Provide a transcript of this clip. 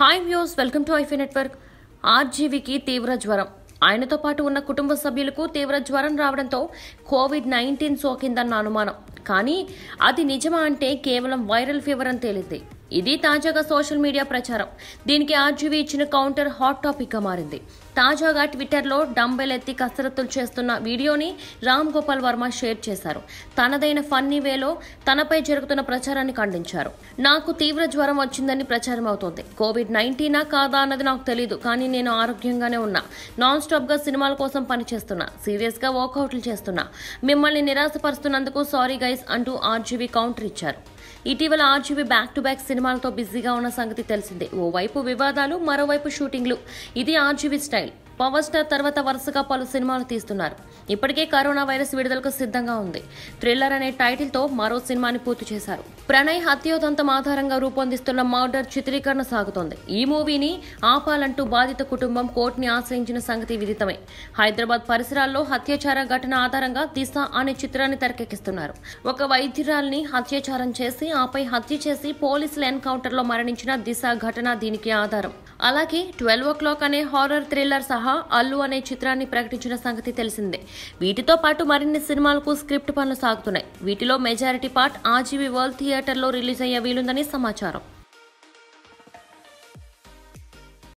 hi views welcome to ఐఫీ network ఆర్జీవికి తీవ్ర జ్వరం ఆయనతో పాటు ఉన్న కుటుంబ సభ్యులకు తీవ్ర జ్వరం రావడంతో కోవిడ్ నైన్టీన్ సోకిందన్న అనుమానం కానీ అది నిజమా అంటే కేవలం వైరల్ ఫీవర్ అని తేలింది ఇది తాజాగా సోషల్ మీడియా ప్రచారం దీనికి ఆర్జీవీ ఇచ్చిన కౌంటర్ హాట్ టాపిక్గా మారింది తాజాగా ట్విట్టర్లో డంబెల్ ఎత్తి కసరత్తులు చేస్తున్న వీడియోని రామ్ గోపాల్ వర్మ షేర్ చేశారు తనదైన ఫన్నీ వేలో తనపై జరుగుతున్న ప్రచారాన్ని ఖండించారు నాకు తీవ్ర జ్వరం వచ్చిందని ప్రచారం అవుతోంది కోవిడ్ నైన్టీనా కాదా అన్నది నాకు తెలియదు కానీ నేను ఆరోగ్యంగానే ఉన్నా నాన్ స్టాప్గా సినిమాల కోసం పనిచేస్తున్నా సీరియస్గా వర్కౌట్లు చేస్తున్నా మిమ్మల్ని నిరాశపరుస్తున్నందుకు సారీ గైస్ అంటూ ఆర్జీవీ కౌంటర్ ఇచ్చారు ఇటీవల ఆర్జీవి బ్యాక్ టు బ్యాక్ సినిమాలతో బిజీగా ఉన్న సంగతి తెలిసిందే ఓవైపు వివాదాలు మరోవైపు షూటింగ్లు ఇది ఆర్జీవి స్టైల్ పవర్ స్టార్ తర్వాత వరుసగా పలు సినిమాలు తీస్తున్నారు ఇప్పటికే కరోనా వైరస్ విడుదలకు సిద్ధంగా ఉంది థ్రిల్లర్ అనే టైటిల్తో మరో సినిమాని పూర్తి చేశారు ప్రణయ్ హత్యోదంతం ఆధారంగా రూపొందిస్తున్న మర్డర్ చిత్రీకరణ సాగుతోంది ఈ మూవీని ఆపాలంటూ బాధిత కుటుంబం కోర్టుని ఆశ్రయించిన సంగతి విదితమే హైదరాబాద్ పరిసరాల్లో హత్యాచార ఘటన ఆధారంగా దిశ అనే చిత్రాన్ని తెరకెక్కిస్తున్నారు ఒక వైద్యురాల్ని హత్యాచారం చేసి ఆపై హత్య చేసి పోలీసుల ఎన్కౌంటర్లో మరణించిన దిశ ఘటన దీనికి ఆధారం అలాగే ట్వెల్వ్ ఓ క్లాక్ అనే హారర్ థ్రిల్లర్ సహా అల్లు అనే చిత్రాన్ని ప్రకటించిన సంగతి తెలిసిందే వీటితో పాటు మరిన్ని సినిమాలకు స్క్రిప్ట్ పనులు సాగుతున్నాయి వీటిలో మెజారిటీ పార్ట్ ఆజీవి వరల్డ్ థియేటర్ థియేటర్లో రిలీజ్ అయ్యే వీలుందని సమాచారం